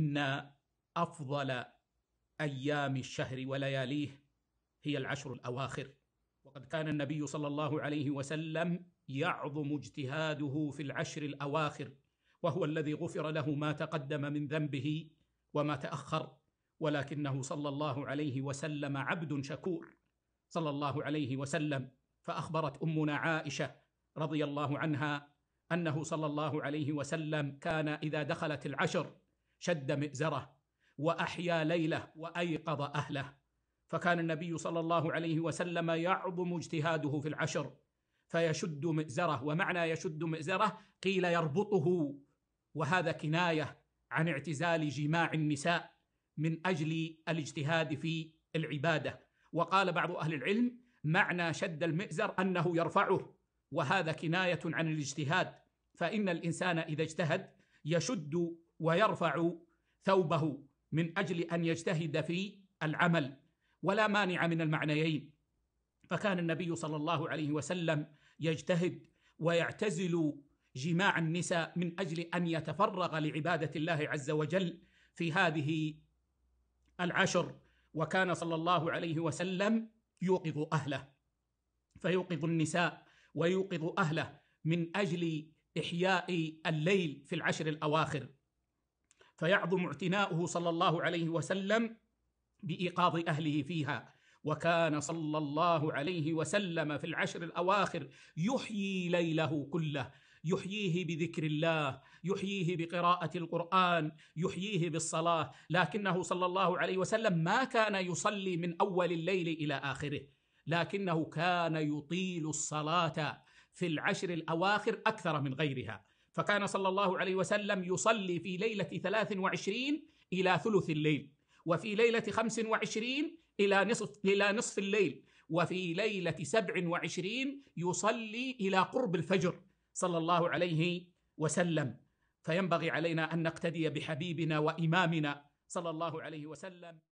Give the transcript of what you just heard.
إن أفضل أيام الشهر ولياليه هي العشر الأواخر وقد كان النبي صلى الله عليه وسلم يعظم اجتهاده في العشر الأواخر وهو الذي غفر له ما تقدم من ذنبه وما تأخر ولكنه صلى الله عليه وسلم عبد شكور صلى الله عليه وسلم فأخبرت أمنا عائشة رضي الله عنها أنه صلى الله عليه وسلم كان إذا دخلت العشر شد مئزره واحيا ليله وايقظ اهله فكان النبي صلى الله عليه وسلم يعظم اجتهاده في العشر فيشد مئزره ومعنى يشد مئزره قيل يربطه وهذا كنايه عن اعتزال جماع النساء من اجل الاجتهاد في العباده وقال بعض اهل العلم معنى شد المئزر انه يرفعه وهذا كنايه عن الاجتهاد فان الانسان اذا اجتهد يشد ويرفع ثوبه من أجل أن يجتهد في العمل ولا مانع من المعنيين فكان النبي صلى الله عليه وسلم يجتهد ويعتزل جماع النساء من أجل أن يتفرغ لعبادة الله عز وجل في هذه العشر وكان صلى الله عليه وسلم يوقظ أهله فيوقظ النساء ويوقظ أهله من أجل إحياء الليل في العشر الأواخر فيعظم اعتناؤه صلى الله عليه وسلم بايقاظ اهله فيها وكان صلى الله عليه وسلم في العشر الاواخر يحيي ليله كله يحييه بذكر الله يحييه بقراءه القران يحييه بالصلاه لكنه صلى الله عليه وسلم ما كان يصلي من اول الليل الى اخره لكنه كان يطيل الصلاه في العشر الاواخر اكثر من غيرها فكان صلى الله عليه وسلم يصلي في ليلة 23 إلى ثلث الليل وفي ليلة 25 إلى نصف, إلى نصف الليل وفي ليلة 27 يصلي إلى قرب الفجر صلى الله عليه وسلم فينبغي علينا أن نقتدي بحبيبنا وإمامنا صلى الله عليه وسلم